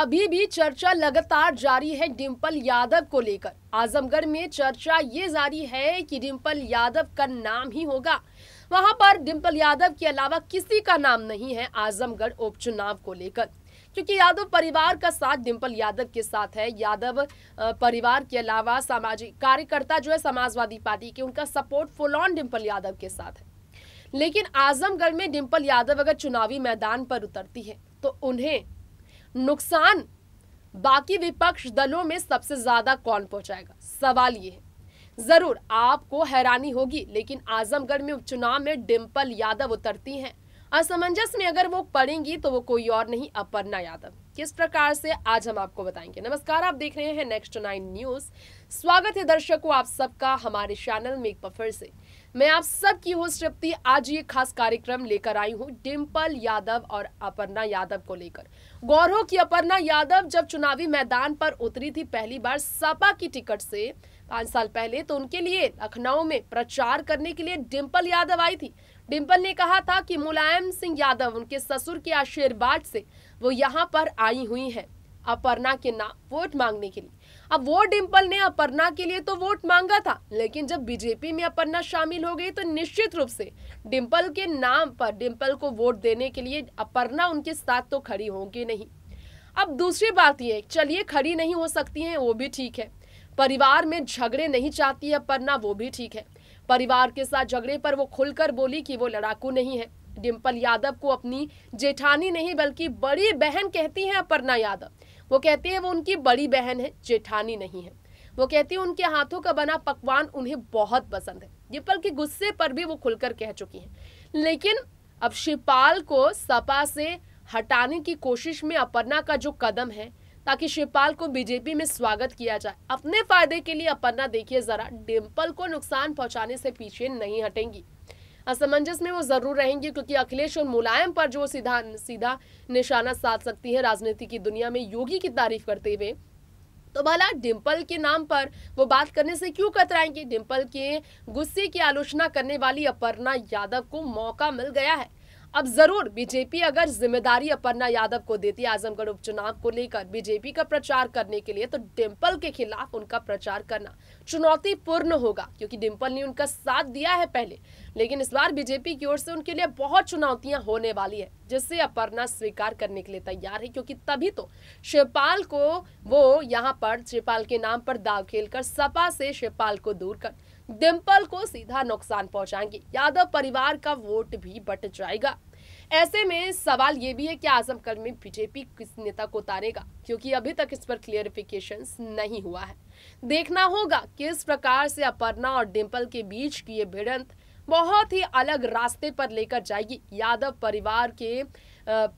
अभी भी चर्चा लगातार जारी है डिम्पल यादव को लेकर आजमगढ़ में चर्चा ये जारी है कि डिंपल यादव का नाम ही होगा वहां पर डिंपल यादव के अलावा किसी का नाम नहीं है आजमगढ़ उपचुनाव को लेकर क्योंकि यादव परिवार का साथ डिम्पल यादव के साथ है यादव परिवार के अलावा सामाजिक कार्यकर्ता जो है समाजवादी पार्टी के उनका support full on Dimple Yadav के साथ है लेकिन आजमगढ़ में डिम्पल यादव अगर चुनावी मैदान पर उतरती है तो उन्हें नुकसान बाकी विपक्ष दलों में सबसे ज्यादा कौन पहुंचाएगा सवाल ये है जरूर आपको हैरानी होगी लेकिन आजमगढ़ में उपचुनाव में डिम्पल यादव उतरती हैं असमंजस में अगर वो पड़ेंगी तो वो कोई और नहीं अपर्णा यादव किस प्रकार से आज हम आपको बताएंगे नमस्कार आप देख रहे हैं नेक्स्ट नाइन न्यूज स्वागत है दर्शकों आप सबका हमारे चैनल में एक बार से मैं आप सबकी होस्ट तृप्ति आज ये खास कार्यक्रम लेकर आई हूँ डिम्पल यादव और अपर्णा यादव को लेकर गौर हो कि अपर्णा यादव जब चुनावी मैदान पर उतरी थी पहली बार सपा की टिकट से पांच साल पहले तो उनके लिए लखनऊ में प्रचार करने के लिए डिम्पल यादव आई थी डिम्पल ने कहा था कि मुलायम सिंह यादव उनके ससुर के आशीर्वाद से वो यहाँ पर आई हुई है अपर्णा के नाम वोट मांगने के लिए अब वो डिम्पल ने अपर्णा के लिए तो वोट मांगा था लेकिन जब बीजेपी में अपर्णा शामिल हो गई तो निश्चित रूप से डिम्पल के नाम पर डिम्पल को वोट देने के लिए अपर्णा उनके साथ तो खड़ी होंगी नहीं अब दूसरी बात यह चलिए खड़ी नहीं हो सकती है वो भी ठीक है परिवार में झगड़े नहीं चाहती अपर्णा वो भी ठीक है परिवार के साथ झगड़े पर वो खुलकर बोली कि वो लड़ाकू नहीं है डिम्पल यादव को अपनी जेठानी नहीं बल्कि बड़ी बहन कहती हैं अपर्णा यादव वो कहती है वो उनकी बड़ी बहन है जेठानी नहीं है वो कहती है उनके हाथों का बना पकवान उन्हें बहुत पसंद है डिम्पल के गुस्से पर भी वो खुलकर कह चुकी है लेकिन अब शिवपाल को सपा से हटाने की कोशिश में अपर्णा का जो कदम है ताकि शिवपाल को बीजेपी में स्वागत किया जाए अपने फायदे के लिए अपना देखिए जरा डिम्पल को नुकसान पहुंचाने से पीछे नहीं हटेंगी असमंजस में वो जरूर रहेंगी क्योंकि अखिलेश और मुलायम पर जो सीधा सीधा निशाना साध सकती है राजनीति की दुनिया में योगी की तारीफ करते हुए तो भला डिम्पल के नाम पर वो बात करने से क्यों कतराएंगे डिम्पल के गुस्से की आलोचना करने वाली अपर्णा यादव को मौका मिल गया है अब जरूर बीजेपी अगर जिम्मेदारी अपर्णा यादव को देती आजमगढ़ उपचुनाव को लेकर बीजेपी का प्रचार करने के लिए तो डिम्पल के खिलाफ उनका प्रचार करना चुनौतीपूर्ण होगा क्योंकि डिम्पल ने उनका साथ दिया है पहले लेकिन इस बार बीजेपी की ओर से उनके लिए बहुत चुनौतियां होने वाली है जिससे अपर्णा स्वीकार करने के लिए तैयार है क्योंकि तभी तो शिवपाल को वो यहाँ पर शिवपाल के नाम पर दाव खेल सपा से शिवपाल को दूर कर डिम्पल को सीधा नुकसान पहुंचाएंगे यादव परिवार का वोट भी बट जाएगा ऐसे में सवाल ये भी है कि आजम कल में बीजेपी किस नेता को उतारेगा क्योंकि अभी तक इस पर क्लियरिफिकेशन नहीं हुआ है देखना होगा किस प्रकार से अपर्णा और डिम्पल के बीच की ये भिड़ंत बहुत ही अलग रास्ते पर लेकर जाएगी यादव परिवार के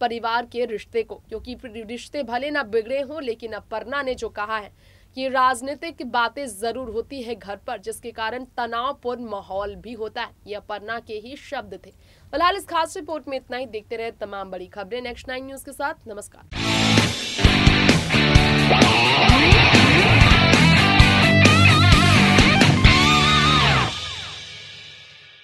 परिवार के रिश्ते को क्योंकि रिश्ते भले ना बिगड़े हों लेकिन अपर्णा ने जो कहा है कि राजनीतिक बातें जरूर होती है घर पर जिसके कारण तनावपूर्ण माहौल भी होता है यह अपर्णा के ही शब्द थे फिलहाल इस खास रिपोर्ट में इतना ही देखते रहे तमाम बड़ी खबरें नेक्स्ट नाइन न्यूज के साथ नमस्कार